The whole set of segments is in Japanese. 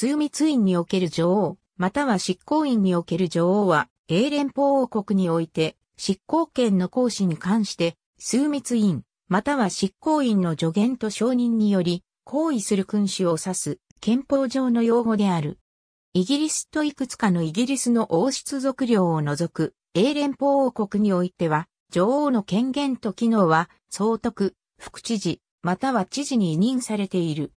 枢密院における女王、または執行院における女王は、英連邦王国において、執行権の行使に関して、枢密院、または執行院の助言と承認により、行為する君主を指す、憲法上の用語である。イギリスといくつかのイギリスの王室族領を除く、英連邦王国においては、女王の権限と機能は、総督、副知事、または知事に委任されている。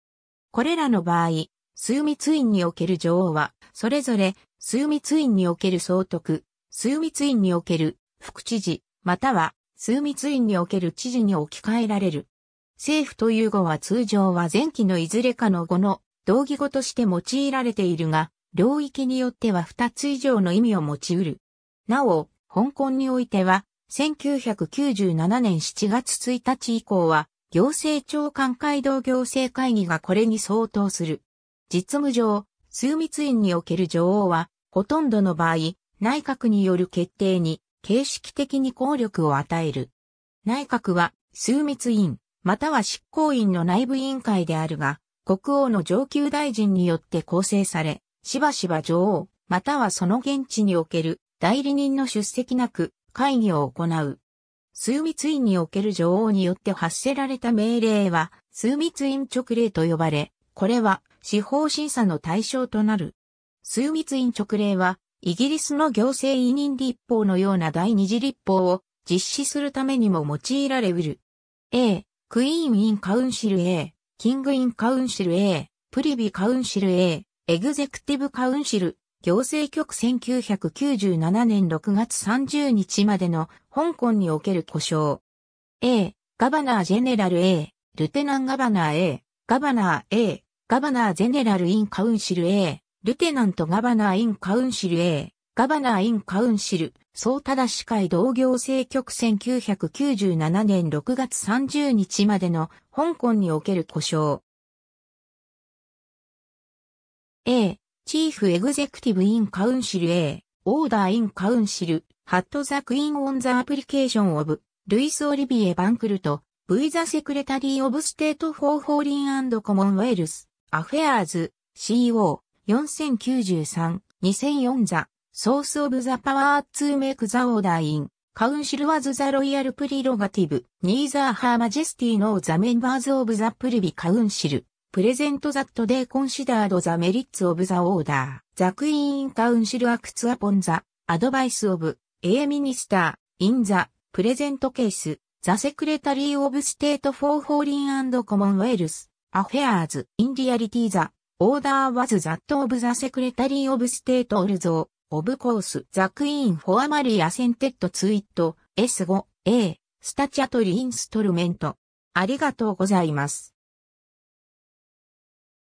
これらの場合、数密院における女王は、それぞれ、数密院における総督、数密院における副知事、または、数密院における知事に置き換えられる。政府という語は通常は前期のいずれかの語の同義語として用いられているが、領域によっては2つ以上の意味を持ち得る。なお、香港においては、1997年7月1日以降は、行政長官会同行政会議がこれに相当する。実務上、枢密院における女王は、ほとんどの場合、内閣による決定に、形式的に効力を与える。内閣は、枢密院、または執行院の内部委員会であるが、国王の上級大臣によって構成され、しばしば女王、またはその現地における代理人の出席なく会議を行う。枢密院における女王によって発せられた命令は、枢密院勅令と呼ばれ、これは司法審査の対象となる。枢密院直令は、イギリスの行政委任立法のような第二次立法を実施するためにも用いられうる。A、クイーン・イン・カウンシル A、キング・イン・カウンシル A、プリビ・カウンシル A、エグゼクティブ・カウンシル、行政局1997年6月30日までの香港における故障。A、ガバナー・ジェネラル A、ルテナン・ガバナー A、ガバナー A、ガバナーゼネラルインカウンシル A、ルテナントガバナーインカウンシル A、ガバナーインカウンシル、総だ司会同行政局1997年6月30日までの香港における故障。A、チーフエグゼクティブインカウンシル A、オーダーインカウンシル、ハットザクイーンオンザアプリケーションオブ、ルイス・オリビエ・バンクルト、V ザセクレタリーオブステートフォーフォーリンコモンウェルス。アフェアーズ CO4093-2004 ザ、ソースオブザパワーツーメイクザオーダーイン、カウンシルワズザロイヤルプリロガティブ、ニーザーハーマジェスティのザメンバーズオブザプリビカウンシル、プレゼントザットでコンシダードザメリッツオブザオーダー、ザクイーンカウンシルアクツアポンザ、アドバイスオブ、エーミニスター、インザ、プレゼントケース、ザセクレタリーオブステートフォーホーリンコモンウェルス。Affairs in Reality The Order was that of the Secretary of State although, of course, the Queen formally assented to it, S5A, statutory instrument. ありがとうございます。